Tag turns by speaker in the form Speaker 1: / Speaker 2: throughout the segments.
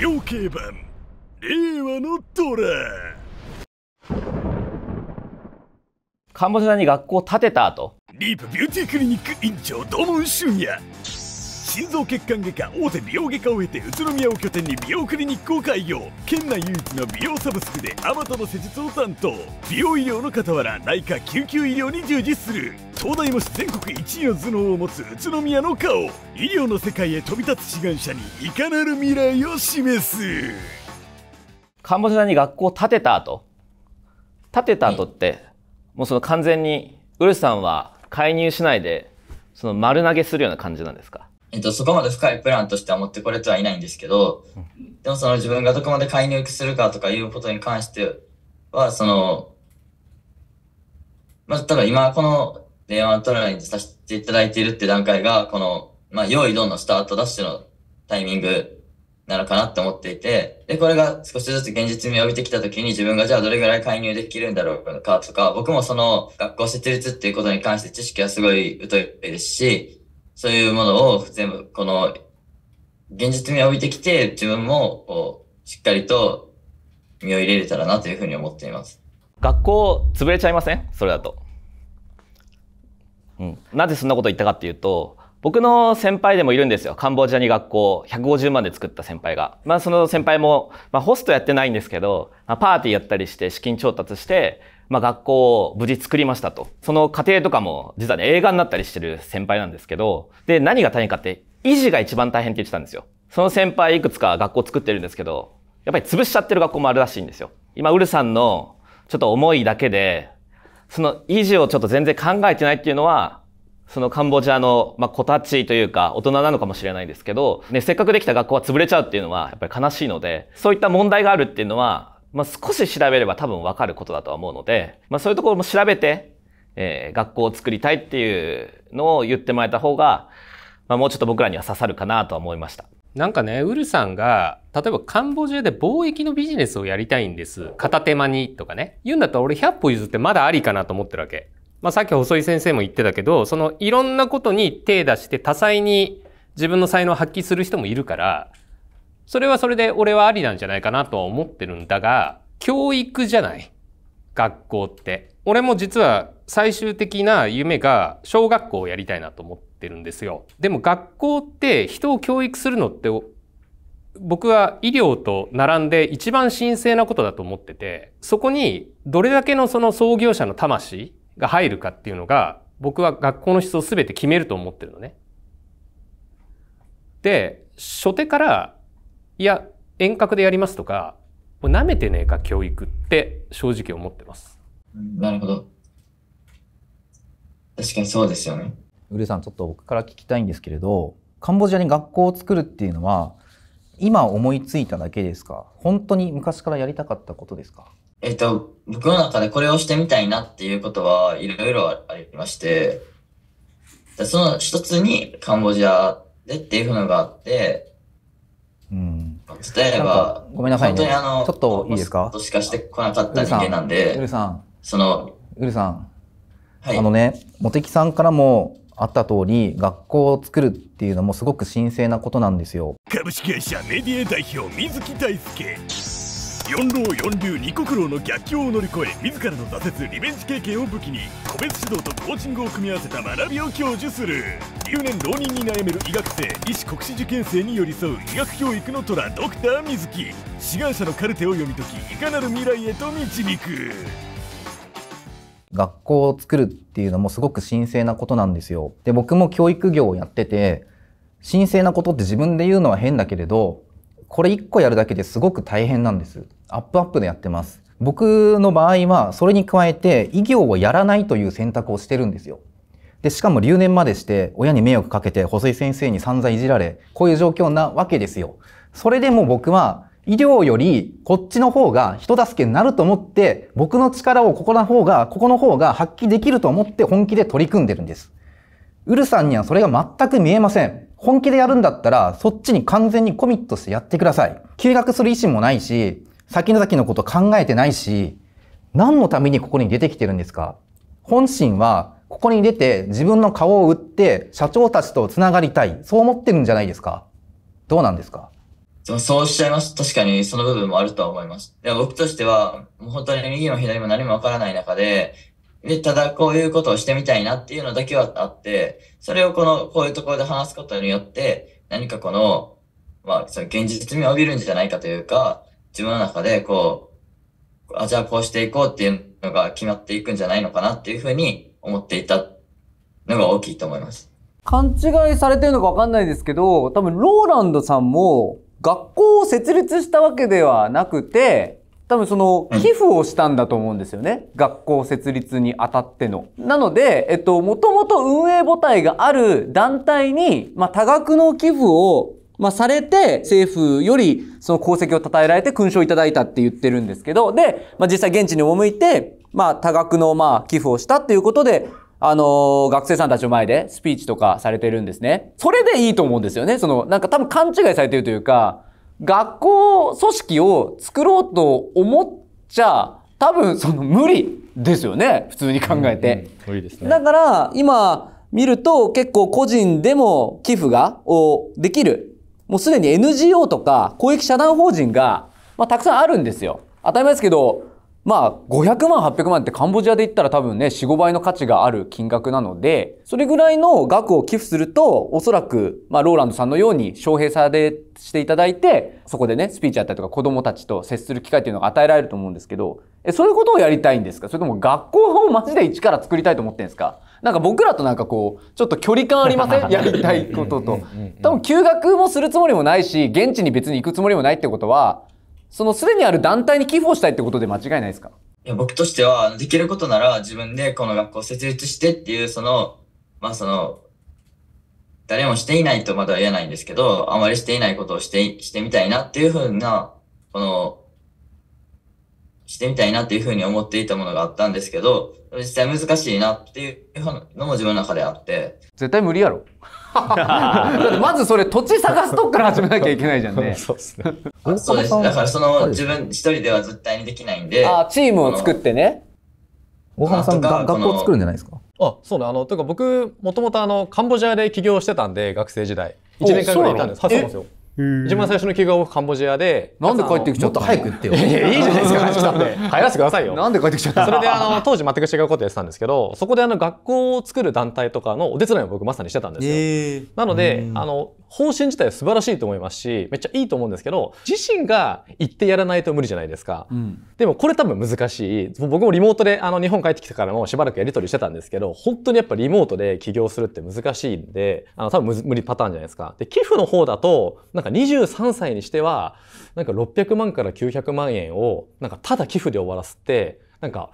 Speaker 1: 両競馬令和のドラ
Speaker 2: カンボジアに学校を建てた後
Speaker 1: リープビューティークリニック院長土門俊也心臓血管外科大手美容外科を経て宇都宮を拠点に美容クリニックを開業県内唯一の美容サブスクであまたの施術を担当美容医療の傍ら内科救急医療に従事する東大模試全国1位の頭脳を持つ宇都宮の顔医療の世界へ飛び立つ志願者にいかなる未来を示すカンボジ
Speaker 2: アに学校を建てた後建てた後ってもうその完全にウルさんは介入しないでその丸投げするような感じなんですか
Speaker 3: えっと、そこまで深いプランとしては持ってこれてはいないんですけど、でもその自分がどこまで介入するかとかいうことに関しては、その、まあ、ただ今この電話トライさせていただいているって段階が、この、まあ、用意んどのスタートダッシュのタイミングなのかなって思っていて、で、これが少しずつ現実味を帯びてきた時に自分がじゃあどれぐらい介入できるんだろうかとか、僕もその学校設立っていうことに関して知識はすごい疎いですし、そういうものを全部、この、現実味を帯びてきて、自分も、こう、しっかりと身を入れれたらなというふうに思っています。
Speaker 2: 学校潰れちゃいませんそれだと。うん。なぜそんなこと言ったかっていうと、僕の先輩でもいるんですよ。カンボジアに学校150万で作った先輩が。まあその先輩も、まあホストやってないんですけど、まあ、パーティーやったりして資金調達して、まあ、学校を無事作りましたと。その過程とかも、実はね、映画になったりしてる先輩なんですけど、で、何が大変かって、維持が一番大変って言ってたんですよ。その先輩いくつか学校作ってるんですけど、やっぱり潰しちゃってる学校もあるらしいんですよ。今、ウルさんの、ちょっと思いだけで、その維持をちょっと全然考えてないっていうのは、そのカンボジアの、まあ、子たちというか、大人なのかもしれないんですけど、ね、せっかくできた学校は潰れちゃうっていうのは、やっぱり悲しいので、そういった問題があるっていうのは、まあ、少し調べれば多分わかることだとは思うので、まあ、そういうところも調べて、えー、学校を作りたいっていうのを言ってもらえた方が、まあ、もうちょっと僕らには刺さるかなとは思いました。なんかね、ウルさんが、例えばカンボジアで貿易のビジネスをやりた
Speaker 4: いんです。片手間にとかね。言うんだったら俺100歩譲ってまだありかなと思ってるわけ。まあさっき細井先生も言ってたけど、そのいろんなことに手出して多彩に自分の才能を発揮する人もいるから、それはそれで俺はありなんじゃないかなとは思ってるんだが、教育じゃない学校って。俺も実は最終的な夢が小学校をやりたいなと思ってるんですよ。でも学校って人を教育するのって僕は医療と並んで一番神聖なことだと思ってて、そこにどれだけのその創業者の魂が入るかっていうのが、僕は学校の質を全て決めると思ってるのね。で、初手からいや、遠隔でやりますとか、もう舐めてね
Speaker 5: えか、教育って正直思ってます。
Speaker 3: なるほど。確かにそうですよね。
Speaker 5: ウルさん、ちょっと僕から聞きたいんですけれど、カンボジアに学校を作るっていうのは、今思いついただけですか本当に昔からやりたかっ
Speaker 3: たことですかえっ、と、僕の中でこれをしてみたいなっていうことはいろいろありまして、その一つにカンボジアでっていうのがあって、伝えれば、ごめんなさいね。本当にあ
Speaker 5: の、ちょっといいですか
Speaker 3: しかしてこなかった人間なんで、うるさん。その、
Speaker 5: うるさん。はい。あのね、茂木さんからも、あった通り学校を作るっていうのもすごく神聖なことなんですよ
Speaker 1: 株式会社メディア代表水木大輔四郎四流二国老の逆境を乗り越え自らの挫折リベンジ経験を武器に個別指導とコーチングを組み合わせた学びを享受する留年浪人に悩める医学生医師国士受験生に寄り添う医学教育の虎ドクター水木志願者のカルテを読み解きいかなる未来へと導く
Speaker 5: 学校を作るっていうのもすごく神聖なことなんですよ。で僕も教育業をやってて神聖なことって自分で言うのは変だけれどこれ1個やるだけですごく大変なんです。アップアップでやってます。僕の場合は、それに加えて、医業をやらないという選択をしてるんですよ。で、しかも留年までして、親に迷惑かけて、細井先生に散々いじられ、こういう状況なわけですよ。それでも僕は、医療よりこっちの方が人助けになると思って、僕の力をここの方が、ここの方が発揮できると思って本気で取り組んでるんです。ウルさんにはそれが全く見えません。本気でやるんだったら、そっちに完全にコミットしてやってください。休学する意思もないし、先々のこと考えてないし、何のためにここに出てきてるんですか本心は、ここに出て自分の顔を売って社長たちと繋がりたい。そう思ってるんじゃないですかどうなんですか
Speaker 3: そうおっしゃいます。確かにその部分もあるとは思います。いや僕としては、もう本当に右も左も何もわからない中で、で、ただこういうことをしてみたいなっていうのだけはあって、それをこの、こういうところで話すことによって、何かこの、まあ、その現実味を帯びるんじゃないかというか、自分の中でこう、あ、じゃあこうしていこうっていうのが決まっていくんじゃないのかなっていうふうに思っていたのが大きいと思います。
Speaker 6: 勘違いされてるのかわかんないですけど、多分ローランドさんも学校を設立したわけではなくて、多分その寄付をしたんだと思うんですよね。うん、学校設立にあたっての。なので、えっと、もともと運営母体がある団体に、まあ、多額の寄付をまあ、されて、政府よりその功績を称えられて勲章をいただいたって言ってるんですけど、で、まあ、実際現地に赴いて、まあ、多額の、まあ、寄付をしたっていうことで、あのー、学生さんたちの前でスピーチとかされてるんですね。それでいいと思うんですよね。その、なんか多分勘違いされてるというか、学校組織を作ろうと思っちゃ、多分その無理ですよね。普通に考えて。うんうん、無理ですね。だから、今、見ると結構個人でも寄付が、をできるもうすでに NGO とか公益社団法人が、まあ、たくさんあるんですよ。当たり前ですけど、まあ、500万、800万ってカンボジアで言ったら多分ね、4、5倍の価値がある金額なので、それぐらいの額を寄付すると、おそらく、まあ、ローランドさんのように、招聘されしていただいて、そこでね、スピーチやったりとか子供たちと接する機会っていうのが与えられると思うんですけど、え、そういうことをやりたいんですかそれとも学校をマジで一から作りたいと思ってんですかなんか僕らとなんかこうちょっと距離感ありません やりたいことと多分休学もするつもりもないし現地に別に行くつもりもないってことはそのすでにある団体に寄付をしたいってことで間違いないですか
Speaker 3: いや僕としてはできることなら自分でこの学校を設立してっていうそのまあその誰もしていないとまだ言えないんですけどあまりしていないことをしてしてみたいなっていうふうなこのしてみたいなっていうふうに思っていたものがあったんですけど、実際難しいなっていうのも自分の中であって。
Speaker 6: 絶対無理やろ。だってまずそれ土地探すとこから始めなきゃいけないじゃんね。そうですね。そうです。だからその
Speaker 3: 自分一人では絶対にできないんで。あ、チームを作
Speaker 7: ってね。大浜さんが学校作るんじゃないですかあそうねあのというか僕もともとあの、カンボジアで起業してたんで学生時代1年間ぐらいいたんですそうですよ一番最初の休暇をカンボジアで。なんで帰ってきちゃったもっと早く言ってよ。いやいいじゃないですか、帰ってきたんで。帰らせてくださいよ。なんで帰ってきちゃったそれで、あの、当時全く違うことやってたんですけど、そこであの、学校を作る団体とかのお手伝いを僕まさにしてたんですよ。なので、あの、方針自体は素晴らしいと思いますし、めっちゃいいと思うんですけど、自身が行ってやらないと無理じゃないですか。うん、でもこれ多分難しい。僕もリモートであの日本帰ってきてからもしばらくやり取りしてたんですけど、本当にやっぱリモートで起業するって難しいんで、あの多分無理パターンじゃないですか。で、寄付の方だと、なんか23歳にしては、なんか600万から900万円を、なんかただ寄付で終わらせて、なんか、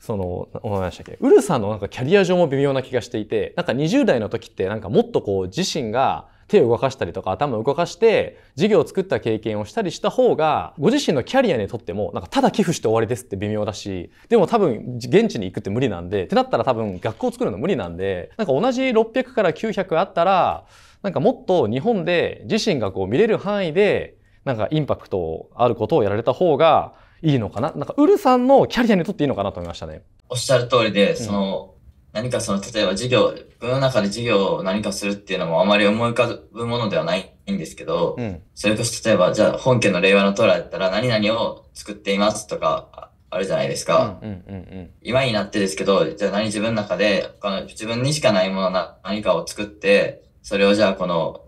Speaker 7: その、思いましたっけウルさんのなんかキャリア上も微妙な気がしていて、なんか20代の時ってなんかもっとこう自身が、手を動かしたりとか頭を動かして事業を作った経験をしたりした方がご自身のキャリアにとってもなんかただ寄付して終わりですって微妙だしでも多分現地に行くって無理なんでってなったら多分学校作るの無理なんでなんか同じ600から900あったらなんかもっと日本で自身がこう見れる範囲でなんかインパクトあることをやられた方がいいのかななんかウルさんのキャリアにとっていいのかなと思いましたね。
Speaker 3: おっしゃる通りで、その、何かその、例えば授業、僕の中で授業を何かするっていうのもあまり思い浮かぶものではないんですけど、うん、それこそ例えば、じゃあ本家の令和のトラやったら何々を作っていますとか、あるじゃないですか、うんうんうんうん。今になってですけど、じゃあ何自分の中で、他の自分にしかないものな何かを作って、それをじゃあこの、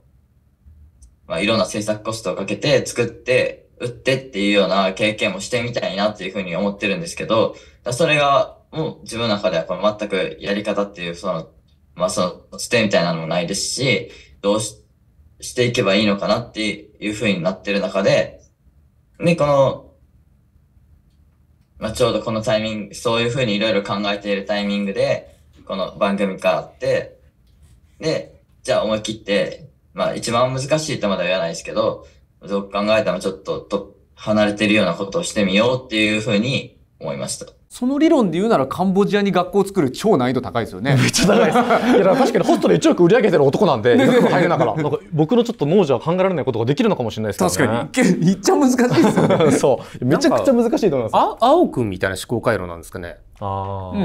Speaker 3: まあいろんな制作コストをかけて作って、売ってっていうような経験もしてみたいなっていうふうに思ってるんですけど、それがも自分の中ではこの全くやり方っていう、その、まあその、つてみたいなのもないですし、どうししていけばいいのかなっていうふうになってる中で、で、この、まあちょうどこのタイミング、そういうふうにいろいろ考えているタイミングで、この番組があって、で、じゃあ思い切って、まあ一番難しいとまだ言わないですけど、どう考えてもちょっとと離れてるようなことをしてみようっていうふうに思いました。
Speaker 6: その理論で言うならカンボジアに学校を作る超難易度高いですよね。
Speaker 7: めっちゃ高いです。いや確か
Speaker 3: にホストで1億売り上げてる
Speaker 7: 男なんで、1入れながら、なんか僕のちょっと脳じゃ考えられないことができるのかもしれないですけど、ね、確かに。めっちゃ難しいですよね。そう。めちゃくちゃ難し
Speaker 6: いと
Speaker 4: 思います。あ、
Speaker 7: 青くんみたいな思考回路なんですかね。あうん、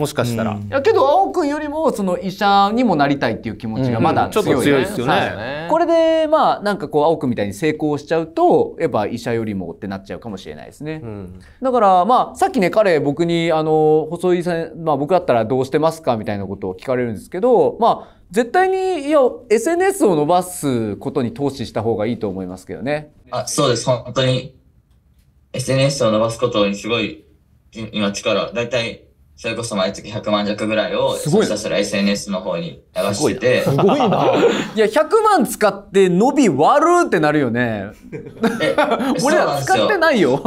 Speaker 7: もしかしたら、
Speaker 6: やけど青くんよりもその医者にもなりたいっていう気持ちがまだ強い、ね,、うん、強いですよね、これでまあなんかこう青くんみたいに成功しちゃうとやっぱ医者よりもってなっちゃうかもしれないですね、うん、だからまあさっきね彼僕にあの細井さん、まあ、僕だったらどうしてますかみたいなことを聞かれるんですけどまあ絶対にいや SNS を伸ばすことに投資した方がいいと思いますけどね
Speaker 3: あそうです本当に SNS を伸ばすことにすごい今力、だいたい、それこそ毎月100万弱ぐらいを、すごいそしたら SNS の方に流してて。すごいな。
Speaker 6: いや、100万使って伸びるってなるよね。
Speaker 3: 俺ら使って
Speaker 6: ないよ。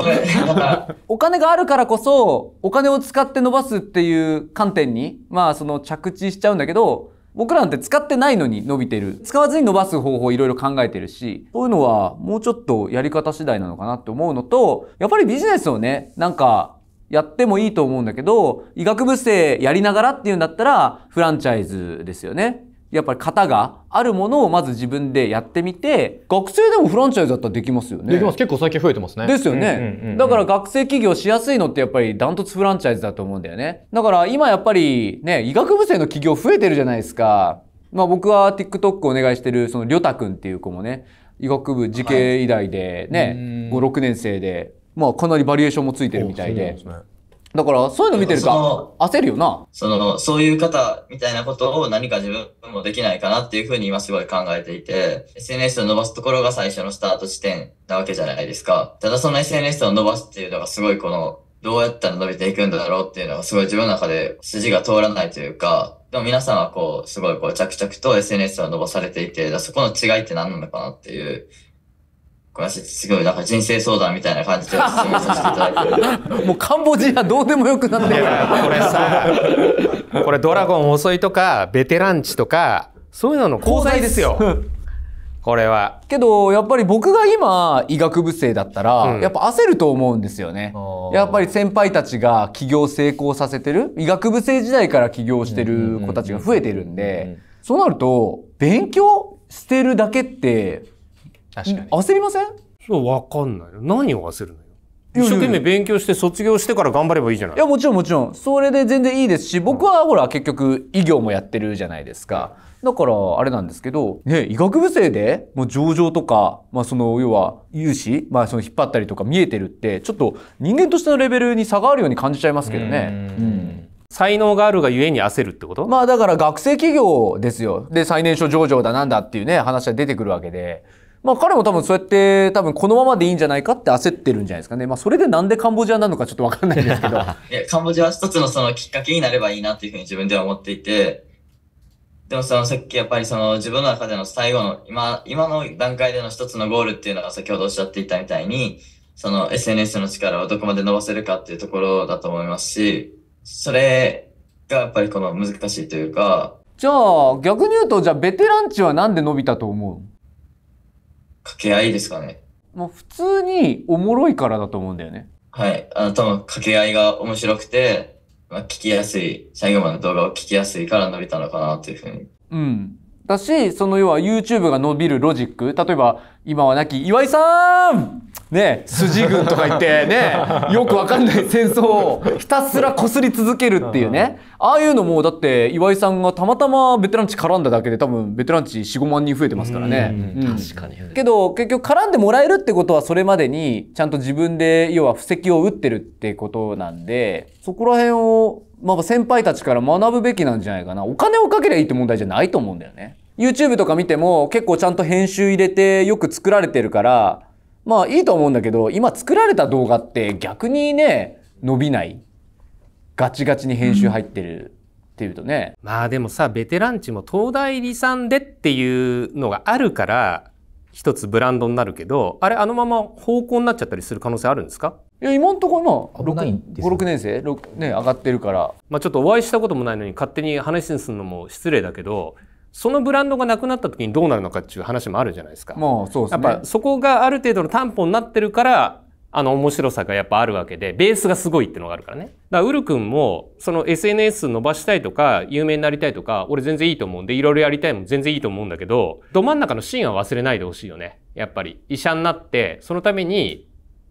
Speaker 6: お金があるからこそ、お金を使って伸ばすっていう観点に、まあ、その着地しちゃうんだけど、僕らなんて使ってないのに伸びてる。使わずに伸ばす方法いろいろ考えてるし、そういうのはもうちょっとやり方次第なのかなって思うのと、やっぱりビジネスをね、なんかやってもいいと思うんだけど、医学部生やりながらっていうんだったら、フランチャイズですよね。やっぱり型があるものをまず自分でやってみて、学生でもフランチャイズだったらできますよね。できます。
Speaker 7: 結構最近増えてますね。ですよね、だ
Speaker 6: から学生起業しやすいのってやっぱりダントツフランチャイズだと思うんだよね。だから今やっぱりね、医学部生の企業増えてるじゃないですか。まあ僕は TikTok お願いしてるそのりょたくんっていう子もね、医学部時系医大でね、はい、5、6年生でまあ、かなりバリエーションもついてるみたいで。だから、そういうの見てると、焦るよな。その、そういう方
Speaker 3: みたいなことを何か自分もできないかなっていうふうに今すごい考えていて、SNS を伸ばすところが最初のスタート地点なわけじゃないですか。ただその SNS を伸ばすっていうのがすごいこの、どうやったら伸びていくんだろうっていうのがすごい自分の中で筋が通らないというか、でも皆さんはこう、すごいこう着々と SNS は伸ばされていて、そこの違いって何なのかなっていうすごい、なんか人生相談みたいな感じで進めさせていただ
Speaker 6: いて。もうカンボジアどうでもよくなってる。
Speaker 3: これさ、これドラゴ
Speaker 4: ン遅いとか、ベテランチとか、そういうのの交際ですよ。これは。
Speaker 6: けど、やっぱり僕が今、医学部生だったら、うん、やっぱ焦ると思うんですよね。やっぱり先輩たちが起業成功させてる、医学部生時代から起業してる子たちが増えてるんで、そうなると、勉強してるだけって、確かに。焦りませんそう、わかんない何を焦るのよ。一生懸命勉強して卒業してから頑張ればいいじゃないいや、もちろんもちろん。それで全然いいですし、僕はほら、結局、医業もやってるじゃないですか。だから、あれなんですけど、ね、医学部生で、もう上場とか、まあその、要は、融資、まあその引っ張ったりとか見えてるって、ちょっと人間としてのレベルに差があるように感じちゃいますけどね。うんうん才能があるがゆえに焦るってことまあだから学生企業ですよ。で、最年少上場だなんだっていうね、話は出てくるわけで。まあ彼も多分そうやって多分このままでいいんじゃないかって焦ってるんじゃないですかね。まあそれでなんでカンボジアなのかちょっとわかんないですけど。
Speaker 3: カンボジアは一つのそのきっかけになればいいなっていうふうに自分では思っていて、でもそのさっきやっぱりその自分の中での最後の今、今の段階での一つのゴールっていうのが先ほどおっしゃっていたみたいに、その SNS の力をどこまで伸ばせるかっていうところだと思いますし、それがやっぱりこの難しいというか。
Speaker 6: じゃあ逆に言うと、じゃあベテラン値はなんで伸びたと思う
Speaker 3: 掛け合いですかね。も
Speaker 6: う普通におもろいからだと思うんだよね。
Speaker 3: はい。あの、多分掛け合いが面白くて、まあ、聞きやすい、最後まで動画を聞きやすいから伸びたのかなというふうに。
Speaker 6: うん。だし、その要は YouTube が伸びるロジック、例えば今はなき岩井さんね、筋軍とか言ってね、よくわかんない戦争をひたすらこすり続けるっていうね。ああいうのも、だって岩井さんがたまたまベテランチ絡んだだけで多分ベテランチ4、5万人増えてますからね。
Speaker 1: うん、確
Speaker 4: か
Speaker 6: に。けど結局絡んでもらえるってことはそれまでにちゃんと自分で要は布石を打ってるってことなんで、そこら辺をまあ先輩たちから学ぶべきなんじゃないかな。お金をかけりゃいいって問題じゃないと思うんだよね。YouTube とか見ても結構ちゃんと編集入れてよく作られてるから、まあいいと思うんだけど、今作られた動画って逆にね、伸びない。ガチガチに編集入ってる。っていうとね。
Speaker 4: まあでもさ、ベテランチも東大理さんでっていうのがあるから、一つブランドになるけど、あれあのまま方向になっちゃったりする可能性あるんですかいや今んところなな、ね、年生6、ね、上がってるから。まあちょっとお会いしたこともないのに勝手に話にするのも失礼だけど、そのブランドがなくなった時にどうなるのかっていう話もあるじゃないですか。もうそうですね。やっぱそこがある程度の担保になってるから、あの面白さがやっぱあるわけで、ベースがすごいってのがあるからね。だからウル君も、その SNS 伸ばしたいとか、有名になりたいとか、俺全然いいと思うんで、いろいろやりたいも全然いいと思うんだけど、ど真ん中のシーンは忘れないでほしいよね。やっぱり。医者になって、そのために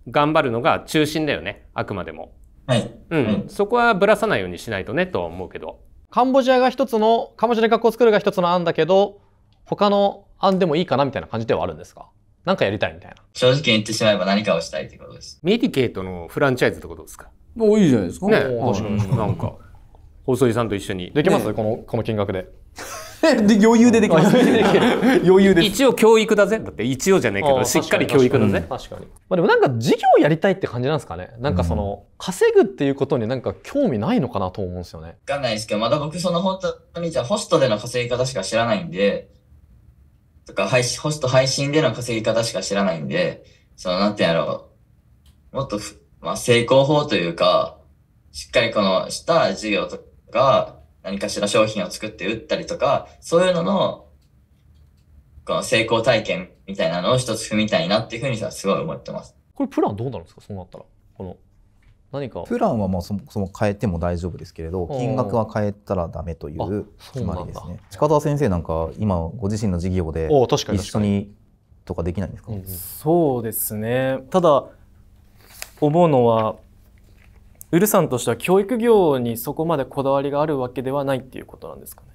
Speaker 4: 頑張るのが中心だよね。
Speaker 7: あくまでも。はい。うん。そこはぶらさないようにしないとね、とは思うけど。カンボジアが一つの、カンボジアで学校を作るが一つの案だけど、他の案でもいいかなみたいな感じではあるんですか何かやりたいみたいな。
Speaker 3: 正直言ってしまえば何かをしたいってことです。
Speaker 7: メディケートのフランチャ
Speaker 4: イズってことですかもういいじゃないですか。ね、確かに。なんか、細井さんと一緒に。できます、ね、この、この金額で。
Speaker 7: 余裕でできます。
Speaker 6: 余裕です。一応教育だぜ。だ
Speaker 4: って一応じゃねえけど、しっかり教育だぜ。確かに。
Speaker 7: まあでもなんか事業やりたいって感じなんですかね。なんかその、稼ぐっていうことになんか興味ないのかなと思うんですよね。わ
Speaker 3: かんないですけど、まだ僕その本当にじゃホストでの稼ぎ方しか知らないんで、とか配信、ホスト配信での稼ぎ方しか知らないんで、その、なんてやろう。もっとまあ、成功法というか、しっかりこのした事業とか、何かしら商品を作って売ったりとか、そういうのの、この成功体験みたいなのを一つ踏みたいなっていうふうにさ、すごい思ってます。こ
Speaker 7: れプランどうなるんですかそうなったら。この
Speaker 3: 何かプラン
Speaker 5: はもうそもそも変えても大丈夫ですけれど金額は変えたらダメという決まりですね近田先生なんか今ご自身の事業で一緒にとかできないんです
Speaker 7: か、うん、そうですねただ思うのはウルさんとしては教育業にそこまでこだわりがあるわけではないっていうことな
Speaker 3: んですかね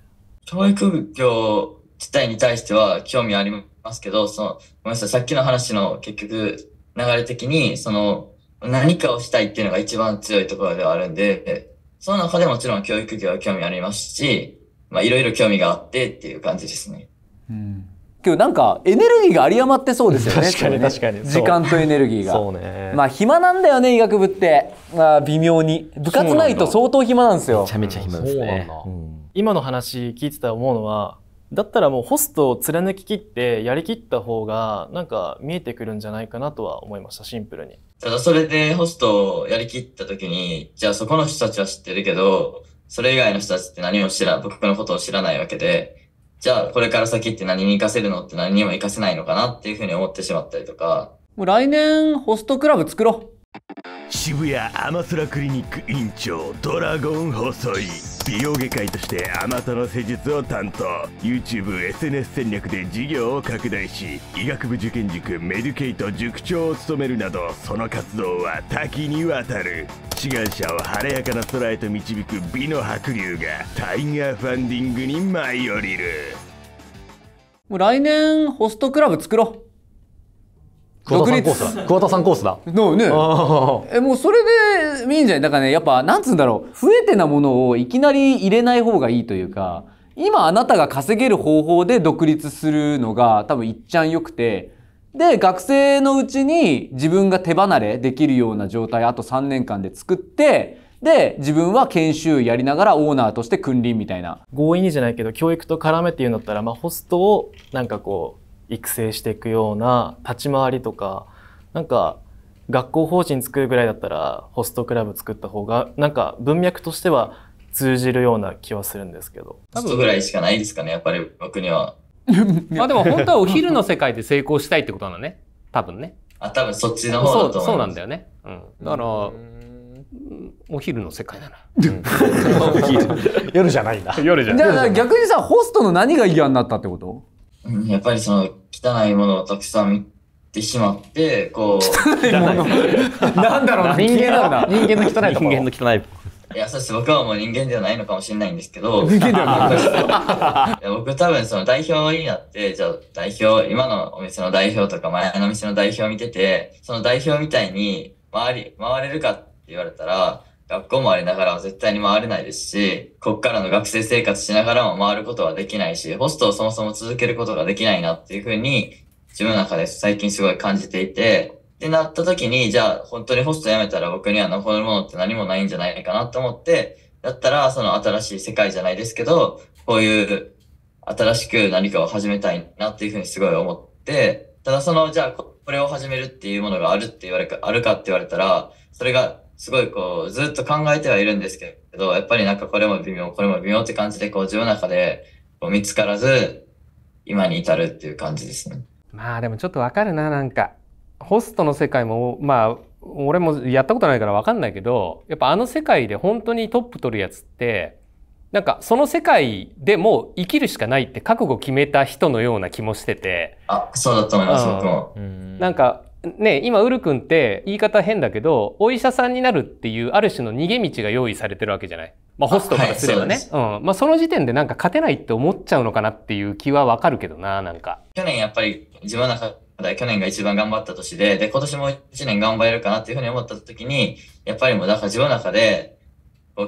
Speaker 3: 教育業自体に対しては興味ありますけど、その、ごめんなさい、さっきの話の結局流れ的に、その、何かをしたいっていうのが一番強いところではあるんで、その中でもちろん教育業は興味ありますし、まあいろいろ興味があってっていう感じですね。う
Speaker 6: んけどなんかエネルギーが有り余ってそうですよね 確かに確かに、時間とエネルギーがそうねまあ暇なんだよね医学部ってあ微妙に部活ないと相当暇なんですよめちゃめちゃ暇ですね、うん、
Speaker 7: 今の話聞いてた思うのはだったらもうホストを貫ききってやりきった方がなんか見えてくるんじゃないかなとは思いましたシンプルに
Speaker 3: ただそれでホストをやりきった時にじゃあそこの人たちは知ってるけどそれ以外の人たちって何を知ら僕のことを知らないわけでじゃあこれから先って何に生かせるのって何にも生かせないのかなっていうふうに思ってしまったりとか。
Speaker 1: もう来年ホストクラブ作ろう。渋谷アマスラクリニック院長ドラゴン細井。美容外科医としてあまたの施術を担当 YouTubeSNS 戦略で事業を拡大し医学部受験塾メデュケイト塾長を務めるなどその活動は多岐にわたる志願者を晴れやかな空へと導く美の白龍がタイガーファンディングに舞い降りるもう来年ホストクラブ作ろう独立桑田さんコースだ。のね。
Speaker 6: えもうそれでいいんじゃないだからねやっぱなんつうんだろう増えてなものをいきなり入れない方がいいというか今あなたが稼げる方法で独立するのが多分いっちゃんよくて。で学生のうちに自分が手離れできるような状態あと3年
Speaker 7: 間で作ってで自分は研修やりながらオーナーとして君臨みたいな強引にじゃないけど教育と絡めていうんだったら、まあ、ホストをなんかこう育成していくような立ち回りとかなんか学校法人作るぐらいだったらホストクラブ作った方がなんか文脈としては通じるような気はするんですけど
Speaker 3: ょっとぐらいしかないですかねやっぱり僕には まあでも本当はお
Speaker 7: 昼の世界で成功
Speaker 4: したいってことなのね多分ねあ多分そっちの方だと思うそうなんだよね、うん、だから
Speaker 6: お昼の世界だな。夜じゃないんだ。夜
Speaker 4: じゃ
Speaker 3: ない。
Speaker 6: 逆にさ、ホストの何が嫌になったってこと
Speaker 3: やっぱりその汚いものをたくさん見てしまって、こう。汚いもの なんだろうな、人間なんだ人間の汚いところ。人間の汚い。いや、そして僕はもう人間ではないのかもしれないんですけど。人間ではない。僕多分その代表になって、じゃあ代表、今のお店の代表とか前の店の代表を見てて、その代表みたいに回り、回れるかって言われたら、学校もありながらは絶対に回れないですし、こっからの学生生活しながらも回ることはできないし、ホストをそもそも続けることができないなっていうふうに、自分の中で最近すごい感じていて、ってなった時に、じゃあ本当にホスト辞めたら僕には残るものって何もないんじゃないかなと思って、だったらその新しい世界じゃないですけど、こういう新しく何かを始めたいなっていうふうにすごい思って、ただその、じゃあこれを始めるっていうものがあるって言われか、あるかって言われたら、それがすごいこう、ずっと考えてはいるんですけど、やっぱりなんかこれも微妙、これも微妙って感じで、こう自分の中でこう見つからず、今に至るっていう感じですね。
Speaker 4: まあでもちょっとわかるな、なんか。ホストの世界も、まあ、俺もやったことないからわかんないけど、やっぱあの世界で本当にトップ取るやつって、なんかその世界でもう生きるしかないって覚悟決めた人のような気もしてて。あ、
Speaker 3: そうだと思いま
Speaker 4: す、僕も。なんかね、今、ウル君って言い方変だけど、お医者さんになるっていうある種の逃げ道が用意されてるわけじゃない。まあ、ホストからすればね。うん。まあ、その時点でなんか勝てないって思っちゃうのかなっていう気はわかるけどな、なんか。
Speaker 3: 去年やっぱり自分の中で去年が一番頑張った年で、で、今年も一年頑張れるかなっていうふうに思った時に、やっぱりもうだから自分の中で、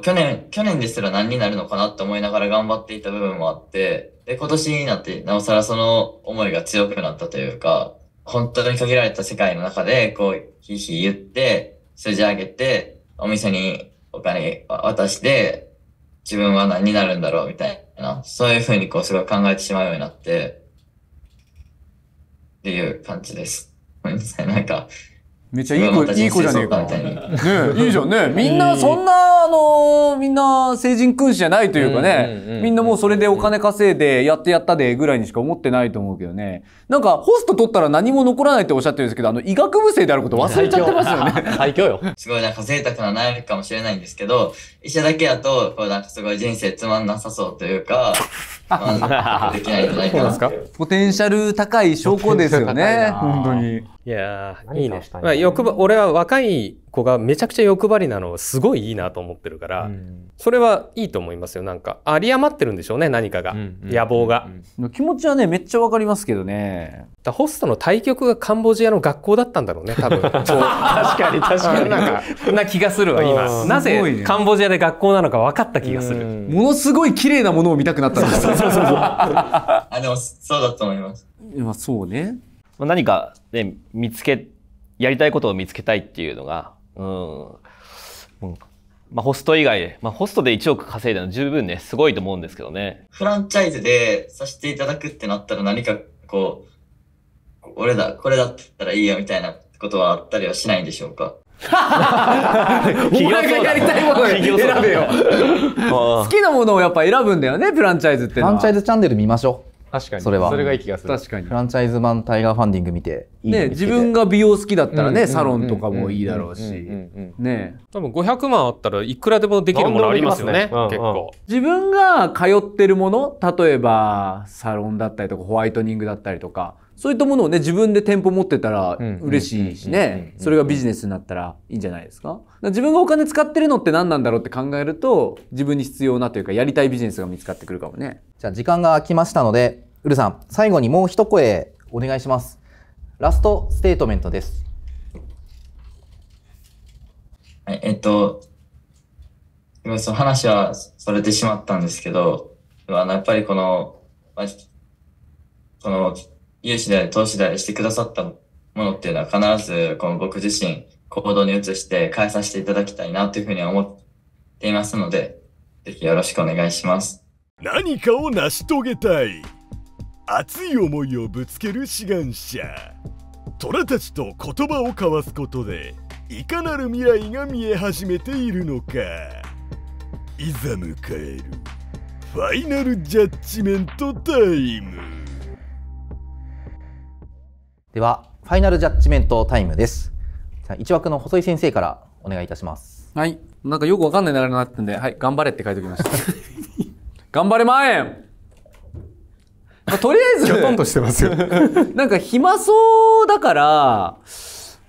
Speaker 3: 去年、去年ですら何になるのかなって思いながら頑張っていた部分もあって、で、今年になって、なおさらその思いが強くなったというか、本当に限られた世界の中で、こう、ひいひい言って、数字上げて、お店にお金渡して、自分は何になるんだろうみたいな、そういうふうにこう、すごい考えてしまうようになって、っていう感じです。ごめんなさい、なんか、めっちゃいい子、いい子じゃねえか。ね、い
Speaker 6: いじゃんね。みんな、そんな、あのみんな、成人君子じゃないというかね、みんなもうそれでお金稼いで、やってやったで、ぐらいにしか思ってないと思うけどね。なんか、ホスト取ったら何も残らないっておっしゃってるんですけど、あの、医学部生であること忘れちゃってますよね。最強よ。
Speaker 3: すごい、なんか贅沢な悩みかもしれないんですけど、医者だけやと、こう、なんかすごい人生つまんなさそうというか、
Speaker 6: ポテンシャル高い証拠ですよ
Speaker 4: ね。本当に。いやいいね。まあ、欲張俺は若い子がめちゃくちゃ欲張りなのすごいいいなと思ってるから、うん、それはいいと思いますよ。なんか、有り余ってるんでしょうね、何かが。うんうん、野望が、うんうん、気持ちはね、めっちゃわかりますけどね。だホストの対局がカンボジアの学校だったんだろうね、多分。確かに確かに。なんか、な気がするわ、今。なぜ、カンボジアで学校なのか分かった気がする。ものすごい綺麗なものを見たくなったんですよ。そうそ
Speaker 2: うそう。
Speaker 6: あ、で
Speaker 7: も、そうだと思います。
Speaker 2: まあ、そうね。何か、ね、見つけ、やりたいことを見つけたいっていうのが、うん。うんまあ、ホスト以外で、まあ、ホストで1億稼いだの十分ね、すごいと思うんですけどね。
Speaker 3: フランチャイズでさせていただくってなったら何かこう、俺だ、これだったらいいやみたいなことはあったりはしないんでしょうか
Speaker 6: お前がやりたいものを選べよ好きなものをやっぱ選ぶんだよねフランチャイズってフランチャイ
Speaker 5: ズチャンネル見ましょう確かにそれはそれがいい気がする確かにフランチャイズマンタイガーファンディング見て
Speaker 6: ね自分が美容好きだったらね、サロンとかもいいだろうし、
Speaker 5: ね
Speaker 4: 多分500万あったらいくらでもできるものありますよね、ね、結構
Speaker 6: 自分が通ってるもの例えばサロンだったりとかホワイトニングだったりとかそういったものをね自分で店舗持ってたら嬉しいしねそれがビジネスになったらいいんじゃないですか自分がお金使ってるのって何なんだろうって考えると自分に必要なというかやりたいビジネスが見つかってくるか
Speaker 5: もねじゃあ時間が来ましたのでウルさん最後にもう一声お願いしますラストステートメントです
Speaker 3: えっと今その話はされてしまったんですけどあのやっぱりこの、この融資であり投資でありしてくださったものっていうのは必ずこの僕自身行動に移して変えさせていただきたいなというふうに思っていますので、ぜひよろしくお願いします。
Speaker 1: 何かを成し遂げたい熱い思いをぶつける志願者虎たちと言葉を交わすことでいかなる未来が見え始めているのかいざ迎えるファイナルジャッジメントタイム
Speaker 5: では、ファイナルジャッジメントタイムです。じゃ1枠の細井先生からお願いいたします。
Speaker 6: はい。なんかよくわかんない流れになってんで、はい、頑張れって書いておきました。頑張れまえん、まあ、とりあえず、ほとんとしてますよ。なんか暇そうだから、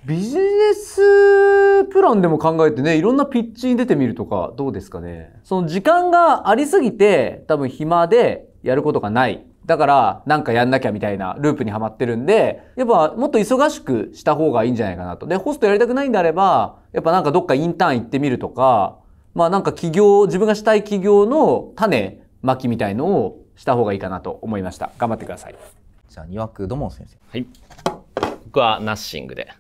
Speaker 6: ビジネスプランでも考えてね、いろんなピッチに出てみるとか、どうですかね。その時間がありすぎて、多分暇でやることがないだからなんかやんなきゃみたいなループにはまってるんで、やっぱもっと忙しくした方がいいんじゃないかなと。で、ホストやりたくないんであれば、やっぱなんかどっかインターン行ってみるとか、まあなんか企業、自分がしたい企業の種まきみたいの
Speaker 5: をした方がいいかなと思いました。頑張ってください。じゃあ、庭久ども先生。はい。
Speaker 2: 僕はナッシングで、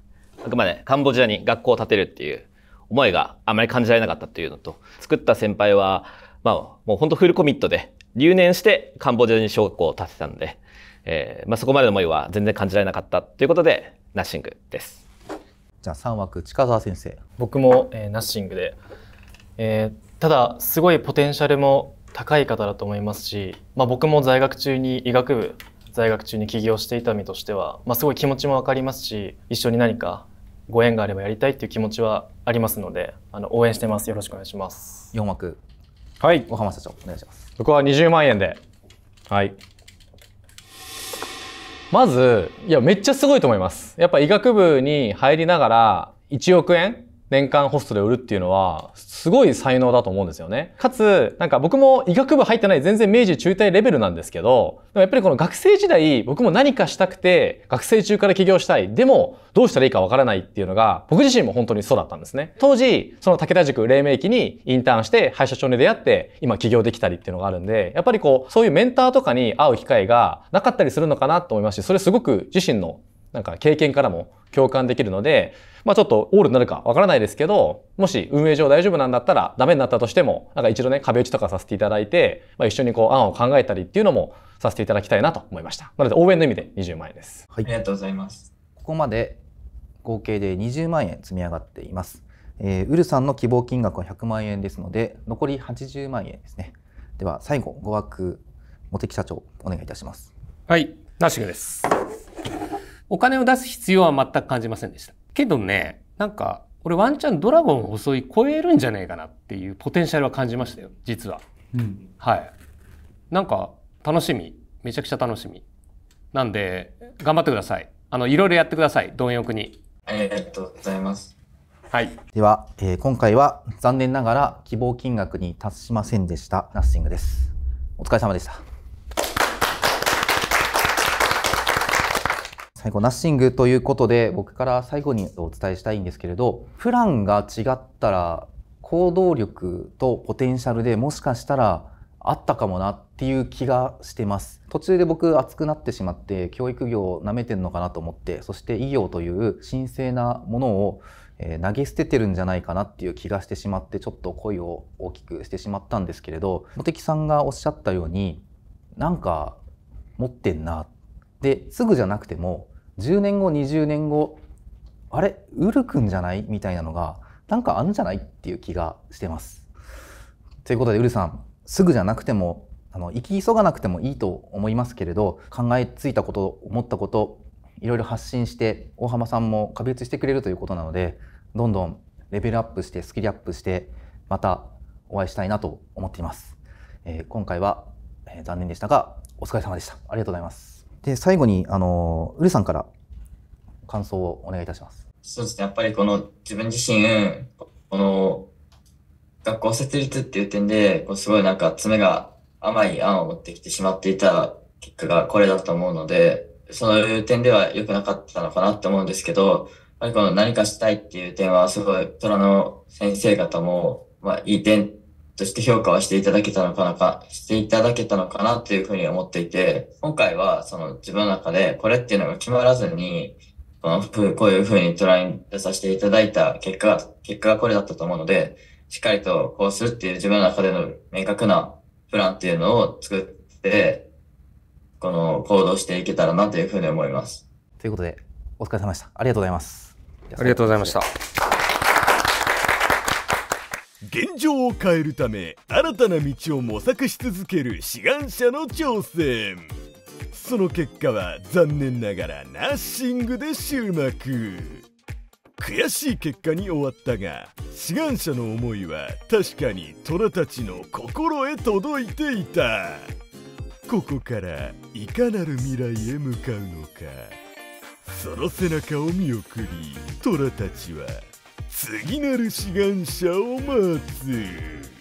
Speaker 2: あくまでカンボジアに学校を建てるっていう思いがあまり感じられなかったっていうのと、作った先輩は、まあ、もう本当フルコミットで留年してカンボジアに小学校を建てたので、えーまあ、そこまでの思いは全然感じられなかったと
Speaker 7: いうことでナッシングです。じゃあ3枠近澤先生僕も、えー、ナッシングで、えー、ただすごいポテンシャルも高い方だと思いますし、まあ、僕も在学中に医学部在学中に起業していた身としては、まあ、すごい気持ちも分かりますし一緒に何かご縁があればやりたいっていう気持ちはありますのであの応援してますよろしくお願いします4枠はい小浜社長お願いしますそこは20万円で。はい。まず、いや、めっちゃすごいと思います。やっぱ医学部に入りながら、1億円年間ホストで売るっていうのは、すごい才能だと思うんですよね。かつ、なんか僕も医学部入ってない全然明治中退レベルなんですけど、でもやっぱりこの学生時代、僕も何かしたくて、学生中から起業したい。でも、どうしたらいいかわからないっていうのが、僕自身も本当にそうだったんですね。当時、その武田塾黎明期にインターンして、歯医者長に出会って、今起業できたりっていうのがあるんで、やっぱりこう、そういうメンターとかに会う機会がなかったりするのかなと思いますし、それすごく自身のなんか経験からも共感できるので、まあちょっとオールになるかわからないですけど、もし運営上大丈夫なんだったらダメになったとしても、なんか一度ね、壁打ちとかさせていただいて、まあ、一緒にこう案を考えたりっていうのもさせていただきたいなと思いました。なので応援の意味で20万円です。はい、ありがとうございま
Speaker 5: す。ここまで合計で20万円積み上がっています。えー、ウルさんの希望金額は100万円ですので、残り80万円ですね。では最後、5枠、茂木社長、お願いいたします。はい、ナッシングです。
Speaker 4: お金を出す必要は全く感じませんでした。けどね、なんか、俺ワンチャンドラゴンを襲い超えるんじゃねえかなっていうポテンシャルは感じましたよ、実は。うん、はい。なんか、楽しみ。めちゃくちゃ楽しみ。なんで、頑張ってください。あの、いろいろやってください、貪欲に。
Speaker 3: ありがとうございます。はい。
Speaker 5: では、えー、今回は残念ながら希望金額に達しませんでした、ナッシングです。お疲れ様でした。最後ナッシングということで僕から最後にお伝えしたいんですけれどプランが違ったら行動力とポテンシャルでもしかしたらあったかもなっていう気がしてます途中で僕熱くなってしまって教育業をなめてんのかなと思ってそして医療という神聖なものを投げ捨ててるんじゃないかなっていう気がしてしまってちょっと恋を大きくしてしまったんですけれど茂木さんがおっしゃったようになんか持ってんなですぐじゃなくても10年後20年後あれウル君じゃないみたいなのがなんかあるんじゃないっていう気がしてます。ということでウルさんすぐじゃなくてもあの生き急がなくてもいいと思いますけれど考えついたこと思ったこといろいろ発信して大浜さんも加別してくれるということなのでどんどんレベルアップしてスキルアップしてまたお会いしたいなと思っています。えー、今回は、え残念でしたがお疲れ様でした。ありがとうございます。で最後にあのウルさんから感想をお願いいたします。
Speaker 3: そうですねやっぱりこの自分自身この学校設立っていう点でこうすごいなんか爪が甘い案を持ってきてしまっていた結果がこれだと思うのでそういう点では良くなかったのかなって思うんですけどやっぱりこの何かしたいっていう点はすごい虎の先生方も、まあ、いい点として評価はしていただけたのかなか、していただけたのかなっていうふうに思っていて、今回はその自分の中でこれっていうのが決まらずに、このこういうふうにトライさせていただいた結果、結果がこれだったと思うので、しっかりとこうするっていう自分の中での明確なプランっていうのを作って、この行動していけたらなというふうに思います。
Speaker 5: ということで、
Speaker 1: お疲れ様でした。ありがとうございます。ありがとうございました。現状を変えるため新たな道を模索し続ける志願者の挑戦その結果は残念ながらナッシングで終幕悔しい結果に終わったが志願者の思いは確かに虎たちの心へ届いていたここからいかなる未来へ向かうのかその背中を見送り虎たちは次なる志願者を待つ